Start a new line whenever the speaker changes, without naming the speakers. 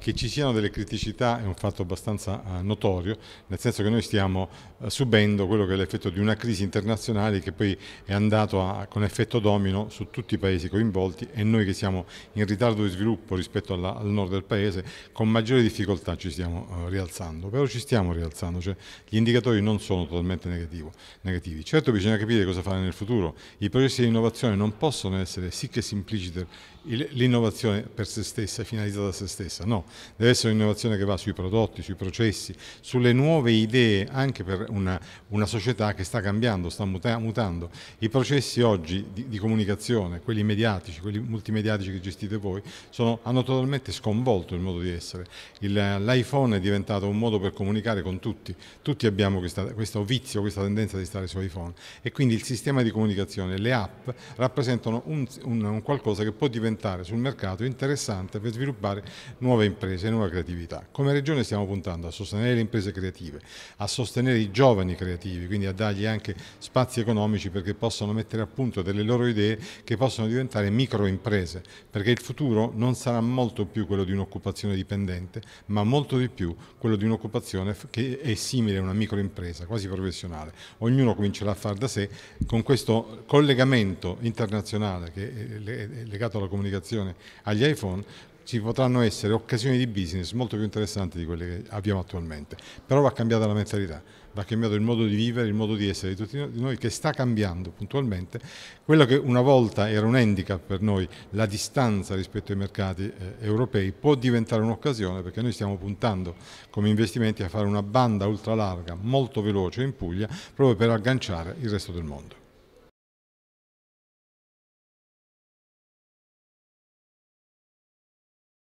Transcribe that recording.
che ci siano delle criticità è un fatto abbastanza eh, notorio, nel senso che noi stiamo eh, subendo quello che è l'effetto di una crisi internazionale che poi è andato a, con effetto domino su tutti i paesi coinvolti e noi che siamo in ritardo di sviluppo rispetto alla, al nord del paese con maggiore difficoltà ci stiamo eh, rialzando, però ci stiamo rialzando, cioè gli indicatori non sono totalmente negativo, negativi. Certo bisogna capire cosa fare nel futuro, i processi di innovazione non possono essere sic che sempliciter l'innovazione per se stessa, finalizzata da se stessa, no, deve essere un'innovazione che va sui prodotti, sui processi, sulle nuove idee anche per una, una società che sta cambiando, sta muta mutando. I processi oggi di, di, comunicazione, quelli mediatici, quelli multimediatici che gestite voi, sono, hanno totalmente sconvolto il modo di essere. L'iPhone è diventato un modo per comunicare con tutti, tutti abbiamo questa, questo vizio, questa tendenza di stare su iPhone e quindi il sistema di comunicazione, le app rappresentano un, un, un qualcosa che può diventare sul mercato interessante per sviluppare nuove imprese imprese e nuova creatività. Come Regione stiamo puntando a sostenere le imprese creative, a sostenere i giovani creativi, quindi a dargli anche spazi economici perché possano mettere a punto delle loro idee che possono diventare microimprese, perché il futuro non sarà molto più quello di un'occupazione dipendente, ma molto di più quello di un'occupazione che è simile a una microimpresa, quasi professionale. Ognuno comincerà a far da sé con questo collegamento internazionale che è legato alla comunicazione agli iPhone ci potranno essere occasioni di business molto più interessanti di quelle che abbiamo attualmente. Però va cambiata la mentalità, va cambiato il modo di vivere, il modo di essere di tutti noi che sta cambiando puntualmente. Quello che una volta era un handicap per noi, la distanza rispetto ai mercati eh, europei, può diventare un'occasione perché noi stiamo puntando come investimenti a fare una banda ultralarga molto veloce in Puglia proprio per agganciare il resto del mondo.